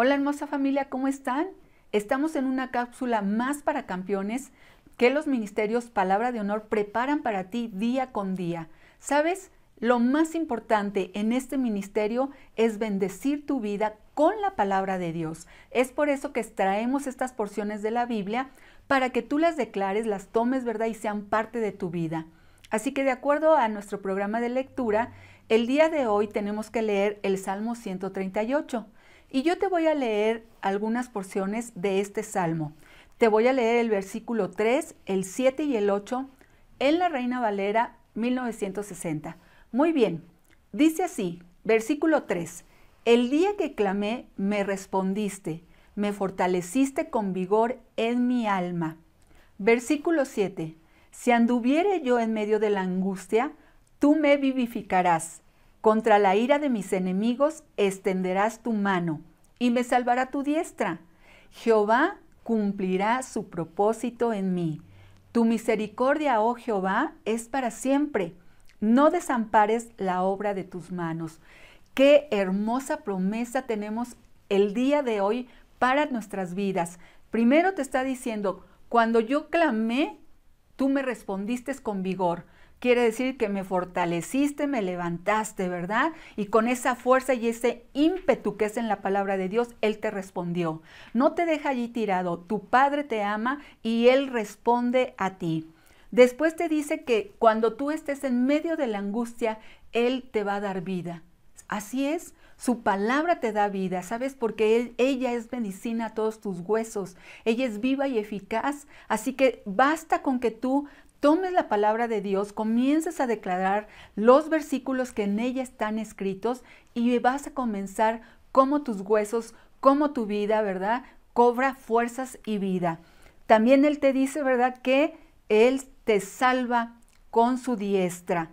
Hola hermosa familia, ¿cómo están? Estamos en una cápsula más para campeones que los ministerios Palabra de Honor preparan para ti día con día. ¿Sabes? Lo más importante en este ministerio es bendecir tu vida con la palabra de Dios. Es por eso que extraemos estas porciones de la Biblia para que tú las declares, las tomes, ¿verdad? Y sean parte de tu vida. Así que de acuerdo a nuestro programa de lectura, el día de hoy tenemos que leer el Salmo 138. Y yo te voy a leer algunas porciones de este salmo. Te voy a leer el versículo 3, el 7 y el 8 en la Reina Valera 1960. Muy bien, dice así, versículo 3, el día que clamé me respondiste, me fortaleciste con vigor en mi alma. Versículo 7, si anduviere yo en medio de la angustia, tú me vivificarás. Contra la ira de mis enemigos extenderás tu mano y me salvará tu diestra. Jehová cumplirá su propósito en mí. Tu misericordia, oh Jehová, es para siempre. No desampares la obra de tus manos. Qué hermosa promesa tenemos el día de hoy para nuestras vidas. Primero te está diciendo, cuando yo clamé, tú me respondiste con vigor. Quiere decir que me fortaleciste, me levantaste, ¿verdad? Y con esa fuerza y ese ímpetu que es en la palabra de Dios, Él te respondió. No te deja allí tirado, tu Padre te ama y Él responde a ti. Después te dice que cuando tú estés en medio de la angustia, Él te va a dar vida. Así es, su palabra te da vida, ¿sabes? Porque él, ella es medicina a todos tus huesos, ella es viva y eficaz, así que basta con que tú tomes la palabra de Dios, comienzas a declarar los versículos que en ella están escritos y vas a comenzar como tus huesos, como tu vida, ¿verdad? Cobra fuerzas y vida. También Él te dice, ¿verdad? Que Él te salva con su diestra.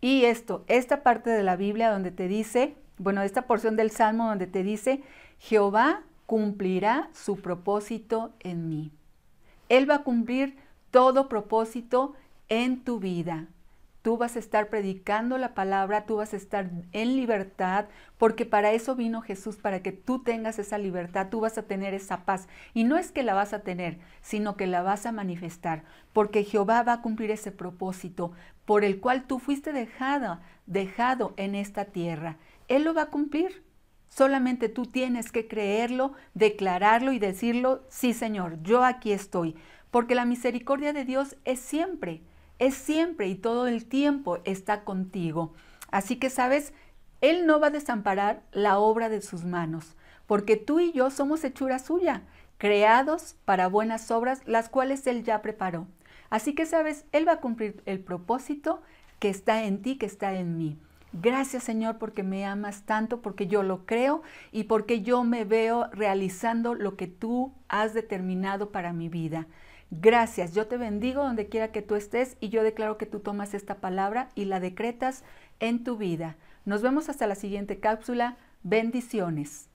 Y esto, esta parte de la Biblia donde te dice, bueno, esta porción del Salmo donde te dice, Jehová cumplirá su propósito en mí. Él va a cumplir todo propósito en tu vida. Tú vas a estar predicando la palabra, tú vas a estar en libertad, porque para eso vino Jesús, para que tú tengas esa libertad, tú vas a tener esa paz. Y no es que la vas a tener, sino que la vas a manifestar, porque Jehová va a cumplir ese propósito por el cual tú fuiste dejada, dejado en esta tierra. Él lo va a cumplir. Solamente tú tienes que creerlo, declararlo y decirlo, sí Señor, yo aquí estoy porque la misericordia de Dios es siempre, es siempre y todo el tiempo está contigo. Así que, ¿sabes? Él no va a desamparar la obra de sus manos, porque tú y yo somos hechura suya, creados para buenas obras, las cuales Él ya preparó. Así que, ¿sabes? Él va a cumplir el propósito que está en ti, que está en mí. Gracias Señor porque me amas tanto, porque yo lo creo y porque yo me veo realizando lo que tú has determinado para mi vida. Gracias, yo te bendigo donde quiera que tú estés y yo declaro que tú tomas esta palabra y la decretas en tu vida. Nos vemos hasta la siguiente cápsula. Bendiciones.